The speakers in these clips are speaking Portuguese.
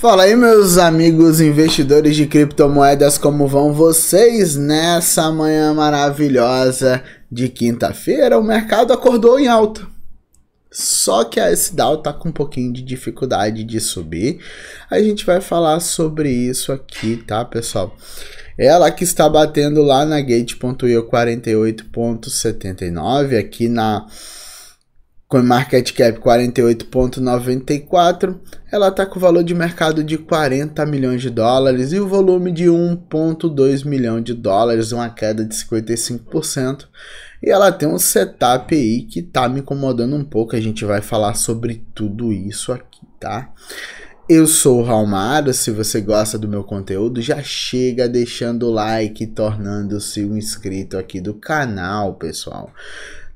Fala aí, meus amigos investidores de criptomoedas, como vão vocês nessa manhã maravilhosa de quinta-feira? O mercado acordou em alta. Só que a SDAO tá com um pouquinho de dificuldade de subir. A gente vai falar sobre isso aqui, tá, pessoal? Ela que está batendo lá na gate.io 48.79, aqui na com market cap 48,94, ela está com valor de mercado de 40 milhões de dólares e o volume de 1,2 milhão de dólares, uma queda de 55%. E ela tem um setup aí que tá me incomodando um pouco, a gente vai falar sobre tudo isso aqui, tá? Eu sou o Raumaro, se você gosta do meu conteúdo, já chega deixando o like e tornando-se um inscrito aqui do canal, pessoal.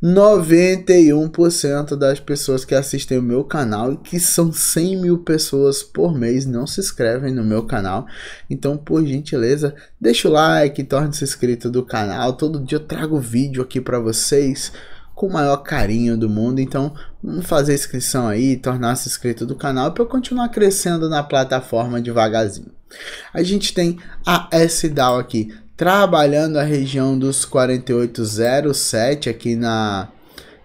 91% das pessoas que assistem o meu canal, que são 100 mil pessoas por mês, não se inscrevem no meu canal. Então, por gentileza, deixa o like, torne-se inscrito do canal. Todo dia eu trago vídeo aqui para vocês com o maior carinho do mundo. Então, vamos fazer inscrição aí, tornar-se inscrito do canal para eu continuar crescendo na plataforma devagarzinho. A gente tem a SDAO aqui, trabalhando a região dos 4807 aqui na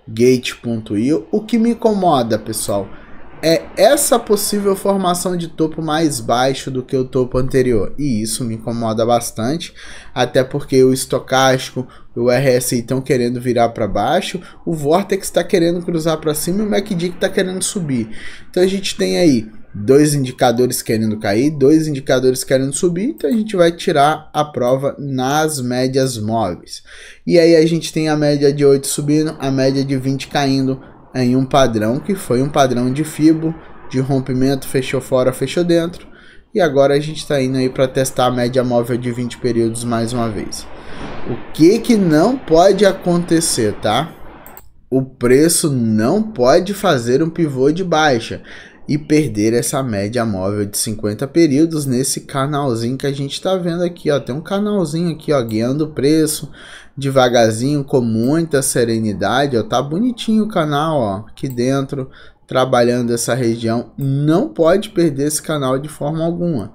gate.io. O que me incomoda, pessoal, é essa possível formação de topo mais baixo do que o topo anterior. E isso me incomoda bastante, até porque o estocástico e o RSI estão querendo virar para baixo, o Vortex está querendo cruzar para cima e o MACD está querendo subir. Então a gente tem aí dois indicadores querendo cair, dois indicadores querendo subir, então a gente vai tirar a prova nas médias móveis. E aí a gente tem a média de 8 subindo, a média de 20 caindo em um padrão que foi um padrão de fibo, de rompimento, fechou fora, fechou dentro. E agora a gente está indo aí para testar a média móvel de 20 períodos mais uma vez. O que que não pode acontecer, tá? O preço não pode fazer um pivô de baixa e perder essa média móvel de 50 períodos nesse canalzinho que a gente está vendo aqui, ó. Tem um canalzinho aqui, ó, guiando o preço devagarzinho, com muita serenidade, ó. Tá bonitinho o canal, ó, aqui dentro, trabalhando essa região. Não pode perder esse canal de forma alguma.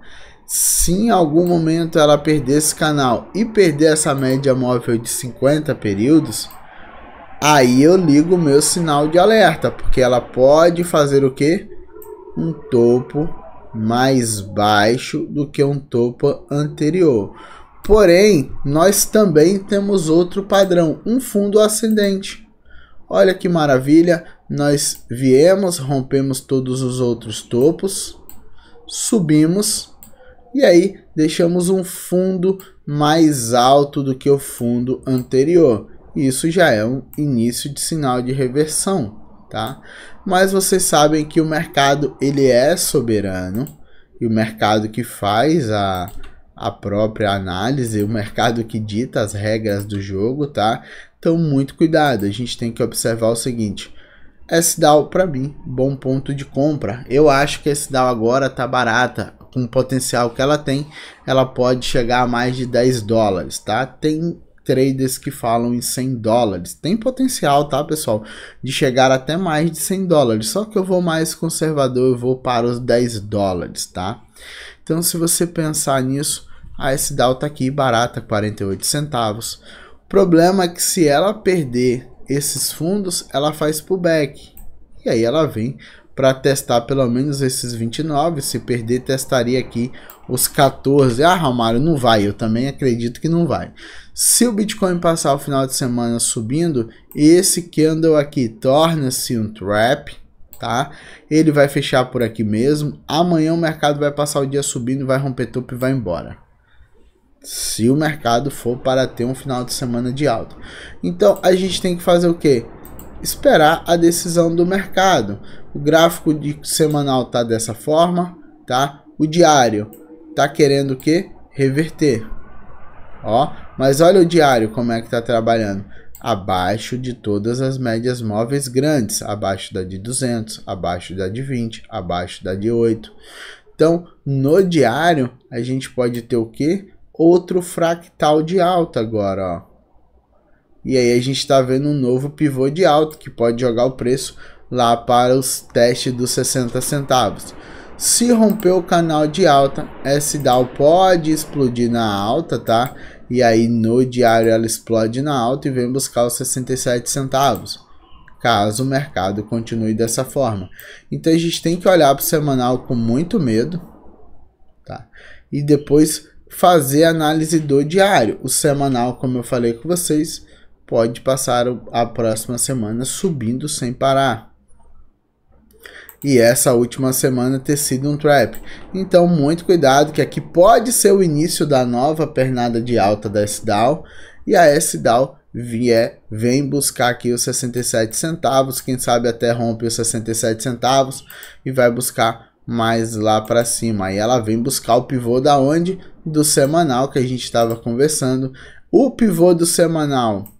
Se em algum momento ela perder esse canal e perder essa média móvel de 50 períodos, aí eu ligo o meu sinal de alerta, porque ela pode fazer o quê? um topo mais baixo do que um topo anterior. Porém, nós também temos outro padrão, um fundo ascendente. Olha que maravilha, nós viemos, rompemos todos os outros topos, subimos e aí deixamos um fundo mais alto do que o fundo anterior. Isso já é um início de sinal de reversão tá? Mas vocês sabem que o mercado ele é soberano e o mercado que faz a, a própria análise, o mercado que dita as regras do jogo, tá? Então muito cuidado, a gente tem que observar o seguinte. SDAO para mim, bom ponto de compra. Eu acho que esse SDAO agora tá barata, com o potencial que ela tem, ela pode chegar a mais de 10 dólares, tá? Tem traders que falam em 100 dólares. Tem potencial, tá, pessoal, de chegar até mais de 100 dólares. Só que eu vou mais conservador, eu vou para os 10 dólares, tá? Então, se você pensar nisso, a SDAO tá aqui barata, 48 centavos. O problema é que se ela perder esses fundos, ela faz pullback. E aí ela vem para testar pelo menos esses 29. Se perder, testaria aqui os 14. Ah, Romário, não vai. Eu também acredito que não vai. Se o Bitcoin passar o final de semana subindo, esse candle aqui torna-se um trap. Tá? Ele vai fechar por aqui mesmo. Amanhã o mercado vai passar o dia subindo, vai romper topo e vai embora se o mercado for para ter um final de semana de alta. Então a gente tem que fazer o quê? esperar a decisão do mercado. O gráfico de semanal tá dessa forma, tá? O diário tá querendo o quê? Reverter. Ó, mas olha o diário como é que tá trabalhando. Abaixo de todas as médias móveis grandes, abaixo da de 200, abaixo da de 20, abaixo da de 8. Então, no diário, a gente pode ter o quê? Outro fractal de alta agora, ó. E aí a gente está vendo um novo pivô de alta que pode jogar o preço lá para os testes dos 60 centavos. Se romper o canal de alta, essa DAO pode explodir na alta, tá? E aí no diário ela explode na alta e vem buscar os 67 centavos. Caso o mercado continue dessa forma. Então a gente tem que olhar para o semanal com muito medo, tá? E depois fazer análise do diário. O semanal, como eu falei com vocês, pode passar a próxima semana subindo sem parar. E essa última semana ter sido um trap. Então, muito cuidado, que aqui pode ser o início da nova pernada de alta da SDAO. E a SDAO vier, vem buscar aqui os 67 centavos. Quem sabe até rompe os 67 centavos e vai buscar mais lá para cima. Aí ela vem buscar o pivô da onde? Do semanal que a gente estava conversando. O pivô do semanal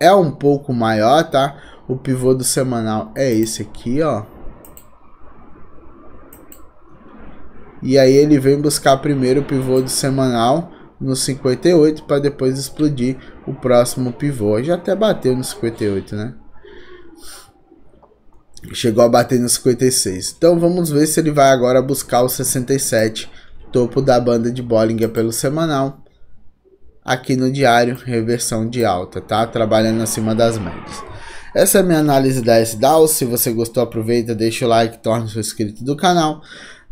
é um pouco maior, tá? O pivô do semanal é esse aqui, ó. E aí ele vem buscar primeiro o pivô do semanal no 58 para depois explodir o próximo pivô. Já até bateu no 58, né? Chegou a bater no 56. Então vamos ver se ele vai agora buscar o 67, topo da banda de Bollinger pelo semanal aqui no diário, reversão de alta, tá? Trabalhando acima das médias. Essa é a minha análise da SDAO. Se você gostou, aproveita, deixa o like, torne-se inscrito do canal.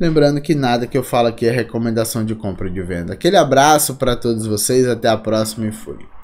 Lembrando que nada que eu falo aqui é recomendação de compra e de venda. Aquele abraço para todos vocês, até a próxima e fui.